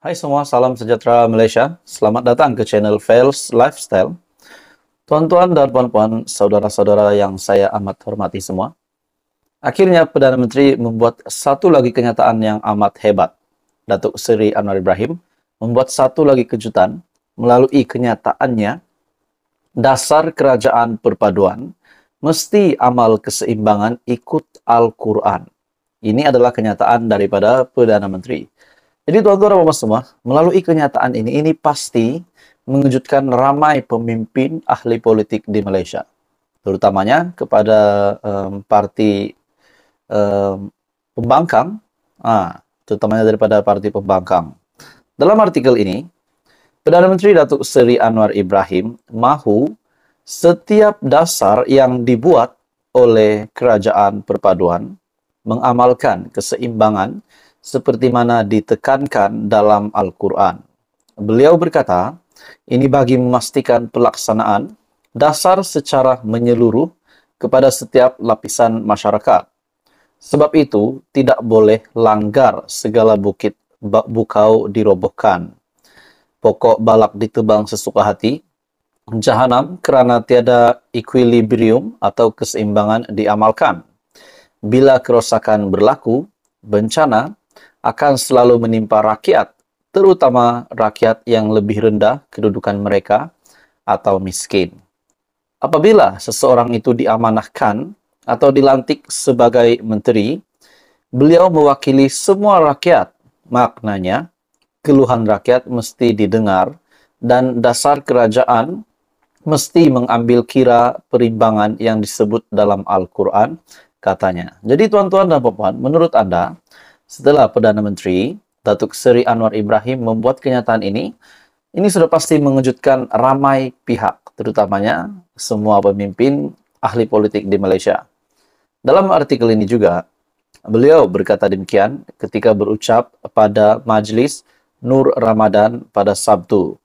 Hai semua, salam sejahtera Malaysia. Selamat datang ke channel Fails Lifestyle. Tuan-tuan dan puan-puan, saudara-saudara yang saya amat hormati semua, akhirnya Perdana Menteri membuat satu lagi kenyataan yang amat hebat. Datuk Seri Anwar Ibrahim membuat satu lagi kejutan melalui kenyataannya dasar kerajaan perpaduan mesti amal keseimbangan ikut Al-Quran. Ini adalah kenyataan daripada Perdana Menteri. Jadi tuan-tuan bapak semua, melalui kenyataan ini, ini pasti mengejutkan ramai pemimpin ahli politik di Malaysia. Terutamanya kepada um, parti um, pembangkang, ah, terutamanya daripada parti pembangkang. Dalam artikel ini, Perdana Menteri Datuk Seri Anwar Ibrahim mahu setiap dasar yang dibuat oleh kerajaan perpaduan mengamalkan keseimbangan seperti mana ditekankan dalam Al-Quran. Beliau berkata, ini bagi memastikan pelaksanaan dasar secara menyeluruh kepada setiap lapisan masyarakat. Sebab itu, tidak boleh langgar segala bukit bukau dirobohkan. Pokok balak ditebang sesuka hati. Jahanam kerana tiada equilibrium atau keseimbangan diamalkan. Bila kerosakan berlaku, bencana akan selalu menimpa rakyat, terutama rakyat yang lebih rendah kedudukan mereka atau miskin. Apabila seseorang itu diamanahkan atau dilantik sebagai menteri, beliau mewakili semua rakyat. Maknanya, keluhan rakyat mesti didengar dan dasar kerajaan mesti mengambil kira perimbangan yang disebut dalam Al-Quran katanya. Jadi tuan-tuan dan puan puan menurut Anda, setelah Perdana Menteri Datuk Seri Anwar Ibrahim membuat kenyataan ini, ini sudah pasti mengejutkan ramai pihak, terutamanya semua pemimpin ahli politik di Malaysia. Dalam artikel ini juga, beliau berkata demikian ketika berucap pada majlis Nur Ramadan pada Sabtu.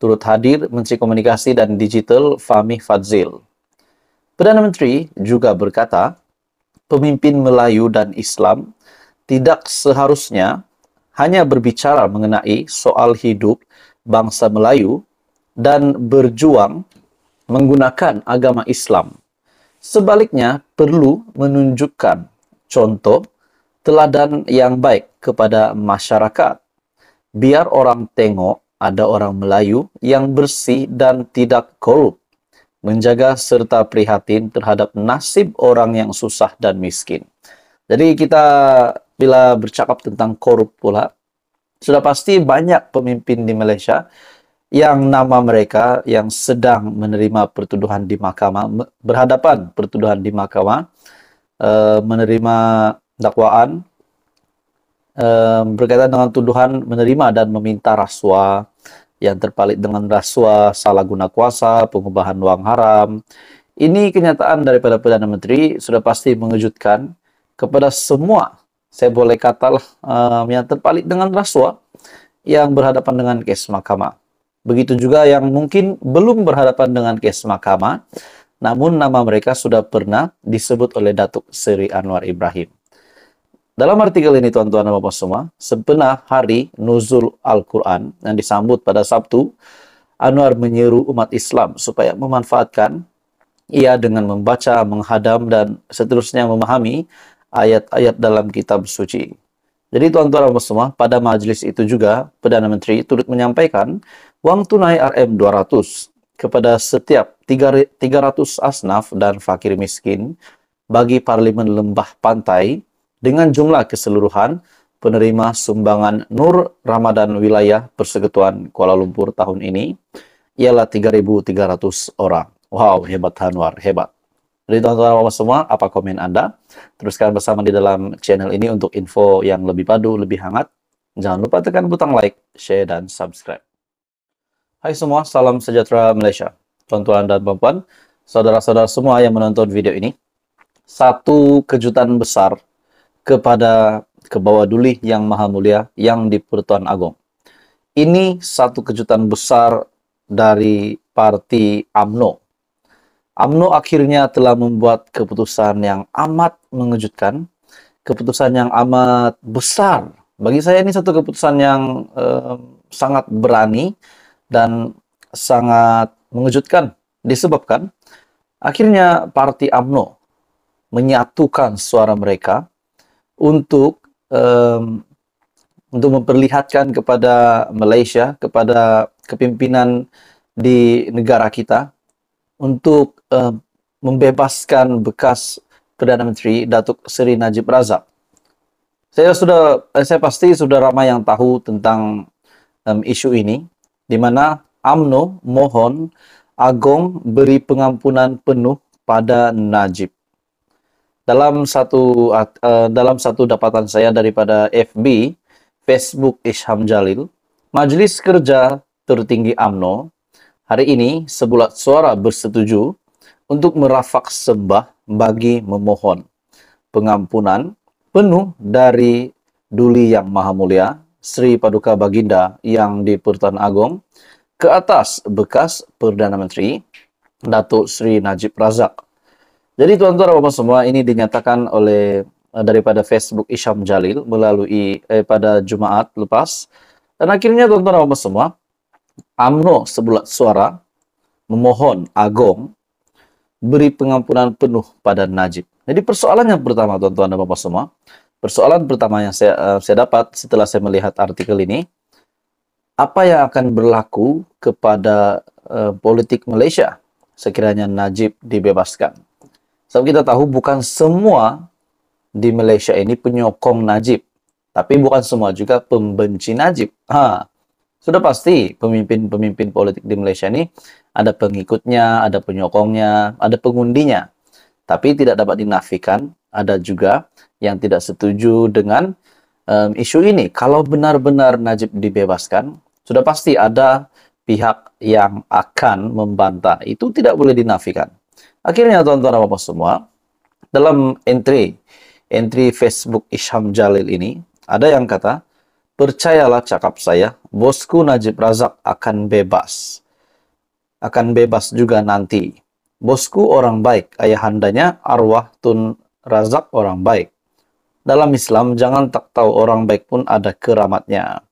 Turut hadir Menteri Komunikasi dan Digital Fahmi Fadzil. Perdana Menteri juga berkata, pemimpin Melayu dan Islam tidak seharusnya hanya berbicara mengenai soal hidup bangsa Melayu dan berjuang menggunakan agama Islam. Sebaliknya, perlu menunjukkan contoh teladan yang baik kepada masyarakat. Biar orang tengok ada orang Melayu yang bersih dan tidak korup, menjaga serta prihatin terhadap nasib orang yang susah dan miskin. Jadi kita Bila bercakap tentang korup pula, sudah pasti banyak pemimpin di Malaysia yang nama mereka yang sedang menerima pertuduhan di mahkamah berhadapan pertuduhan di mahkamah eh, menerima dakwaan eh, berkaitan dengan tuduhan menerima dan meminta rasuah yang terpalit dengan rasuah, salah guna kuasa, pengubahan uang haram. Ini kenyataan daripada Perdana Menteri sudah pasti mengejutkan kepada semua saya boleh katalah um, eh, yang terpalit dengan rasuah yang berhadapan dengan kes mahkamah. Begitu juga yang mungkin belum berhadapan dengan kes mahkamah, namun nama mereka sudah pernah disebut oleh Datuk Seri Anwar Ibrahim. Dalam artikel ini tuan-tuan dan bapak semua, Sebenar hari nuzul Al-Quran yang disambut pada Sabtu, Anwar menyeru umat Islam supaya memanfaatkan ia dengan membaca, menghadam, dan seterusnya memahami ayat-ayat dalam kitab suci. Jadi tuan-tuan dan semua, pada majelis itu juga Perdana Menteri turut menyampaikan uang tunai RM200 kepada setiap 300 asnaf dan fakir miskin bagi Parlimen Lembah Pantai dengan jumlah keseluruhan penerima sumbangan Nur Ramadan Wilayah Persekutuan Kuala Lumpur tahun ini ialah 3.300 orang. Wow, hebat Hanwar, hebat. Jadi teman-teman semua, apa komen Anda? Teruskan bersama di dalam channel ini untuk info yang lebih padu, lebih hangat. Jangan lupa tekan butang like, share, dan subscribe. Hai semua, salam sejahtera Malaysia. Tuan-tuan dan perempuan, saudara-saudara semua yang menonton video ini, satu kejutan besar kepada kebawah yang maha mulia yang di Pertuan Agong. Ini satu kejutan besar dari parti AMNO AMNO akhirnya telah membuat keputusan yang amat mengejutkan, keputusan yang amat besar. Bagi saya ini satu keputusan yang eh, sangat berani dan sangat mengejutkan disebabkan akhirnya Parti AMNO menyatukan suara mereka untuk eh, untuk memperlihatkan kepada Malaysia, kepada kepimpinan di negara kita untuk Eh, membebaskan bekas Perdana Menteri Datuk Seri Najib Razak. Saya sudah eh, saya pasti sudah ramai yang tahu tentang um, isu ini di mana AMNO mohon Agong beri pengampunan penuh pada Najib. Dalam satu uh, dalam satu dapatan saya daripada FB Facebook Isham Jalil, Majelis Kerja Tertinggi AMNO hari ini sebulat suara bersetuju untuk merafak sembah bagi memohon pengampunan penuh dari Duli Yang Maha Mulia, Sri Paduka Baginda yang di Pertuan Agong, ke atas bekas Perdana Menteri Datuk Sri Najib Razak. Jadi tuan-tuan dan -tuan, semua ini dinyatakan oleh eh, daripada Facebook Isham Jalil melalui eh, pada Jumaat lepas dan akhirnya tuan-tuan dan -tuan, semua AMNO sebulat suara memohon Agong beri pengampunan penuh pada Najib. Jadi persoalan yang pertama tuan-tuan dan bapak semua, persoalan pertama yang saya, uh, saya dapat setelah saya melihat artikel ini, apa yang akan berlaku kepada uh, politik Malaysia sekiranya Najib dibebaskan? Sebab kita tahu bukan semua di Malaysia ini penyokong Najib, tapi bukan semua juga pembenci Najib. Ha. Sudah pasti pemimpin-pemimpin politik di Malaysia ini ada pengikutnya, ada penyokongnya, ada pengundinya. Tapi tidak dapat dinafikan, ada juga yang tidak setuju dengan um, isu ini. Kalau benar-benar Najib dibebaskan, sudah pasti ada pihak yang akan membantah. Itu tidak boleh dinafikan. Akhirnya tuan-tuan, apa -tuan, semua, dalam entry, entry Facebook Isham Jalil ini, ada yang kata, Percayalah cakap saya, bosku Najib Razak akan bebas. Akan bebas juga nanti. Bosku orang baik, ayahandanya arwah Tun Razak orang baik. Dalam Islam, jangan tak tahu orang baik pun ada keramatnya.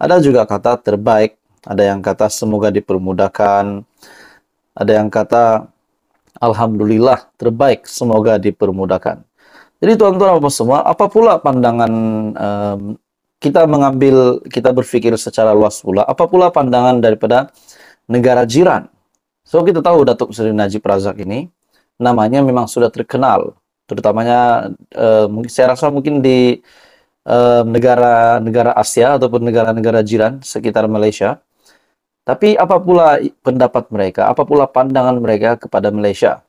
Ada juga kata terbaik, ada yang kata semoga dipermudahkan, ada yang kata Alhamdulillah terbaik, semoga dipermudahkan. Jadi tuan-tuan apa semua, apa pula pandangan um, kita mengambil kita berpikir secara luas pula apa pula pandangan daripada negara jiran so kita tahu Datuk Seri Najib Razak ini namanya memang sudah terkenal terutamanya uh, saya rasa mungkin di negara-negara eh, uh, Asia ataupun negara-negara jiran sekitar Malaysia tapi apa pula pendapat mereka apa pula pandangan mereka kepada Malaysia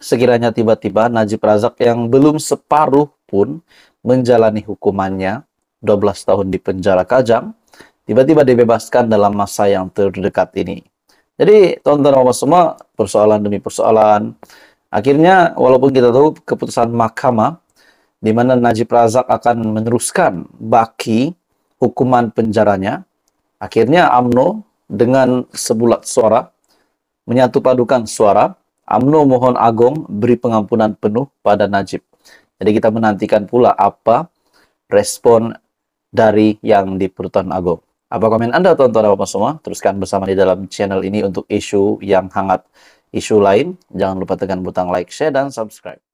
sekiranya tiba-tiba Najib Razak yang belum separuh pun menjalani hukumannya 12 tahun di penjara Kajang, tiba-tiba dibebaskan dalam masa yang terdekat ini. Jadi, tonton Allah semua, persoalan demi persoalan. Akhirnya, walaupun kita tahu keputusan mahkamah, di mana Najib Razak akan meneruskan baki hukuman penjaranya, akhirnya AMNO dengan sebulat suara, menyatu padukan suara, AMNO mohon agung beri pengampunan penuh pada Najib. Jadi kita menantikan pula apa respon dari yang di Perutan Agung. Apa komen Anda tonton apa semua? Teruskan bersama di dalam channel ini untuk isu yang hangat. Isu lain, jangan lupa tekan butang like, share, dan subscribe.